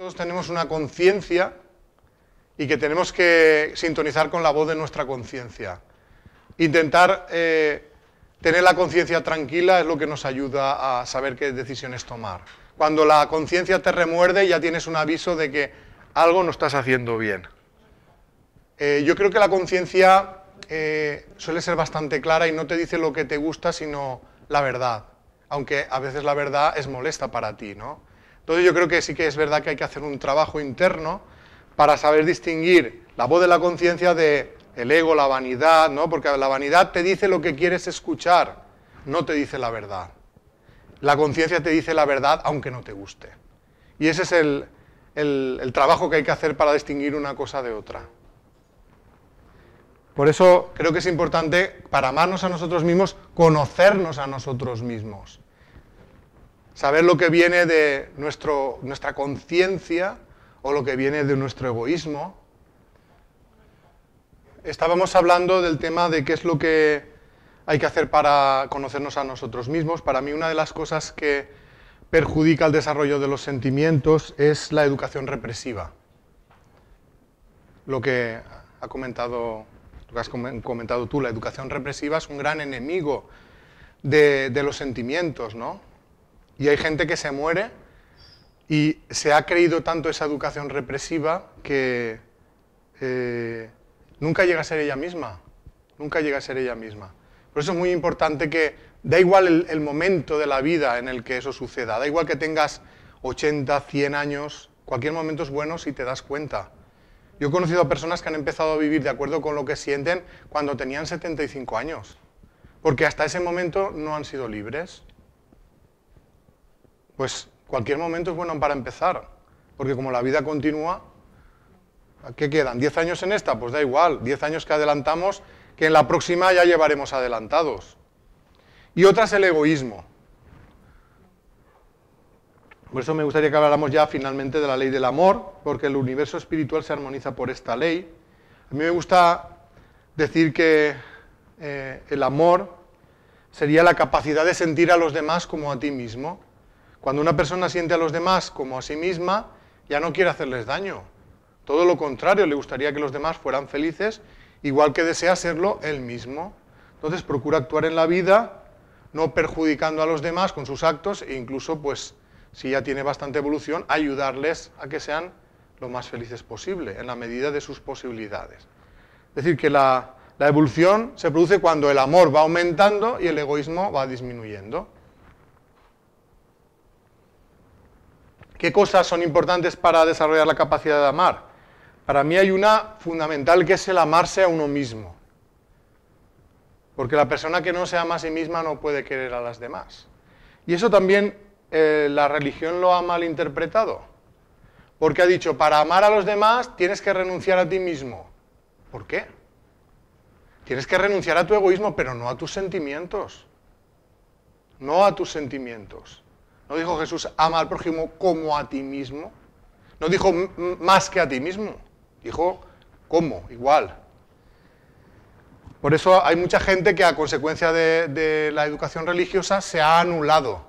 todos tenemos una conciencia y que tenemos que sintonizar con la voz de nuestra conciencia. Intentar eh, tener la conciencia tranquila es lo que nos ayuda a saber qué decisiones tomar. Cuando la conciencia te remuerde ya tienes un aviso de que algo no estás haciendo bien. Eh, yo creo que la conciencia eh, suele ser bastante clara y no te dice lo que te gusta, sino la verdad. Aunque a veces la verdad es molesta para ti, ¿no? Entonces yo creo que sí que es verdad que hay que hacer un trabajo interno para saber distinguir la voz de la conciencia de el ego, la vanidad, ¿no? Porque la vanidad te dice lo que quieres escuchar, no te dice la verdad. La conciencia te dice la verdad aunque no te guste. Y ese es el, el trabajo que hay que hacer para distinguir una cosa de otra. Por eso creo que es importante, para amarnos a nosotros mismos, conocernos a nosotros mismos saber lo que viene de nuestra conciencia o lo que viene de nuestro egoísmo. Estábamos hablando del tema de qué es lo que hay que hacer para conocernos a nosotros mismos. Para mí una de las cosas que perjudica el desarrollo de los sentimientos es la educación represiva. Lo que ha comentado, has comentado tú, la educación represiva es un gran enemigo de, de los sentimientos, ¿no? Y hay gente que se muere y se ha creído tanto esa educación represiva que eh, nunca llega a ser ella misma. Nunca llega a ser ella misma. Por eso es muy importante que da igual el, el momento de la vida en el que eso suceda, da igual que tengas 80, 100 años, cualquier momento es bueno si te das cuenta. Yo he conocido a personas que han empezado a vivir de acuerdo con lo que sienten cuando tenían 75 años, porque hasta ese momento no han sido libres. Pues cualquier momento es bueno para empezar, porque como la vida continúa, ¿qué quedan? ¿Diez años en esta? Pues da igual, diez años que adelantamos, que en la próxima ya llevaremos adelantados. Y otra es el egoísmo. Por eso me gustaría que habláramos ya finalmente de la ley del amor, porque el universo espiritual se armoniza por esta ley. A mí me gusta decir que eh, el amor sería la capacidad de sentir a los demás como a ti mismo. Cuando una persona siente a los demás como a sí misma, ya no quiere hacerles daño. Todo lo contrario, le gustaría que los demás fueran felices, igual que desea serlo él mismo. Entonces procura actuar en la vida no perjudicando a los demás con sus actos e incluso, pues, si ya tiene bastante evolución, ayudarles a que sean lo más felices posible, en la medida de sus posibilidades. Es decir, que la, la evolución se produce cuando el amor va aumentando y el egoísmo va disminuyendo. ¿Qué cosas son importantes para desarrollar la capacidad de amar? Para mí hay una fundamental que es el amarse a uno mismo. Porque la persona que no se ama a sí misma no puede querer a las demás. Y eso también eh, la religión lo ha malinterpretado. Porque ha dicho, para amar a los demás tienes que renunciar a ti mismo. ¿Por qué? Tienes que renunciar a tu egoísmo, pero no a tus sentimientos. No a tus sentimientos. ¿No dijo Jesús, ama al prójimo como a ti mismo? No dijo más que a ti mismo, dijo como, igual. Por eso hay mucha gente que a consecuencia de, de la educación religiosa se ha anulado.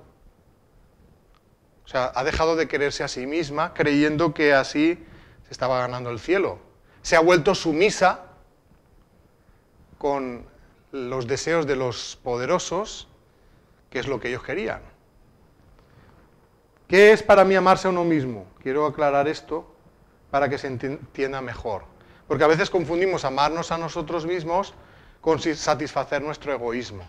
O sea, ha dejado de quererse a sí misma creyendo que así se estaba ganando el cielo. Se ha vuelto sumisa con los deseos de los poderosos, que es lo que ellos querían. ¿Qué es para mí amarse a uno mismo? Quiero aclarar esto para que se entienda mejor. Porque a veces confundimos amarnos a nosotros mismos con satisfacer nuestro egoísmo.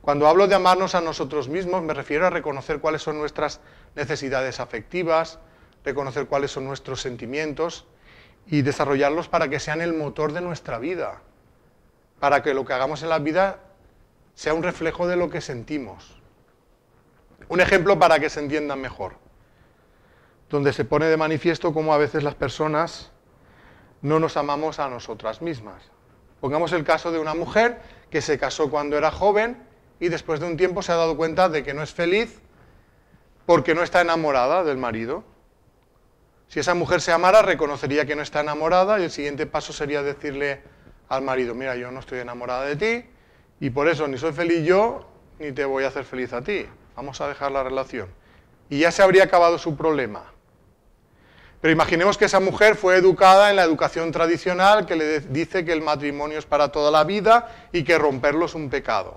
Cuando hablo de amarnos a nosotros mismos me refiero a reconocer cuáles son nuestras necesidades afectivas, reconocer cuáles son nuestros sentimientos y desarrollarlos para que sean el motor de nuestra vida, para que lo que hagamos en la vida sea un reflejo de lo que sentimos. Un ejemplo para que se entiendan mejor, donde se pone de manifiesto cómo a veces las personas no nos amamos a nosotras mismas. Pongamos el caso de una mujer que se casó cuando era joven y después de un tiempo se ha dado cuenta de que no es feliz porque no está enamorada del marido. Si esa mujer se amara, reconocería que no está enamorada y el siguiente paso sería decirle al marido, mira, yo no estoy enamorada de ti y por eso ni soy feliz yo ni te voy a hacer feliz a ti vamos a dejar la relación. Y ya se habría acabado su problema. Pero imaginemos que esa mujer fue educada en la educación tradicional que le dice que el matrimonio es para toda la vida y que romperlo es un pecado.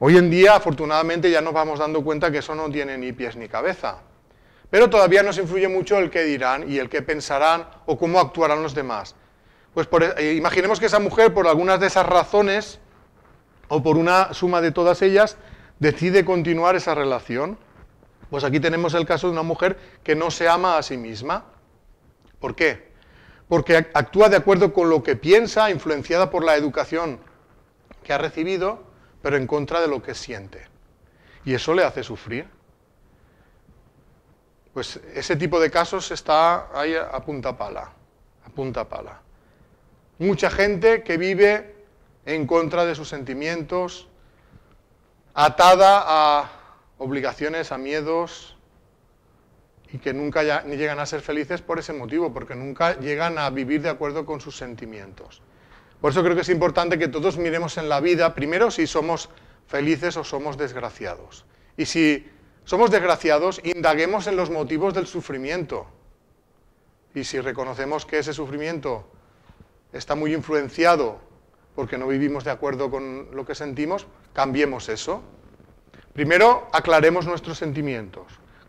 Hoy en día, afortunadamente, ya nos vamos dando cuenta que eso no tiene ni pies ni cabeza. Pero todavía nos influye mucho el qué dirán y el qué pensarán o cómo actuarán los demás. Pues e-, eh, imaginemos que esa mujer, por algunas de esas razones, o por una suma de todas ellas, decide continuar esa relación. Pues aquí tenemos el caso de una mujer que no se ama a sí misma. ¿Por qué? Porque actúa de acuerdo con lo que piensa, influenciada por la educación que ha recibido, pero en contra de lo que siente. Y eso le hace sufrir. Pues ese tipo de casos está ahí a punta pala, a punta pala. Mucha gente que vive en contra de sus sentimientos, atada a obligaciones, a miedos, y que nunca ni llegan a ser felices por ese motivo, porque nunca llegan a vivir de acuerdo con sus sentimientos. Por eso creo que es importante que todos miremos en la vida, primero, si somos felices o somos desgraciados. Y si somos desgraciados, indaguemos en los motivos del sufrimiento. Y si reconocemos que ese sufrimiento está muy influenciado porque no vivimos de acuerdo con lo que sentimos, cambiemos eso. Primero, aclaremos nuestros sentimientos,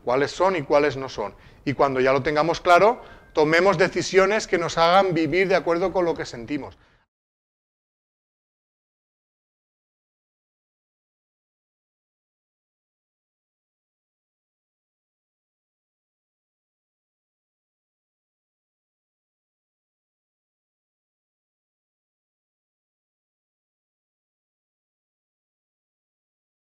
cuáles son y cuáles no son. Y cuando ya lo tengamos claro, tomemos decisiones que nos hagan vivir de acuerdo con lo que sentimos.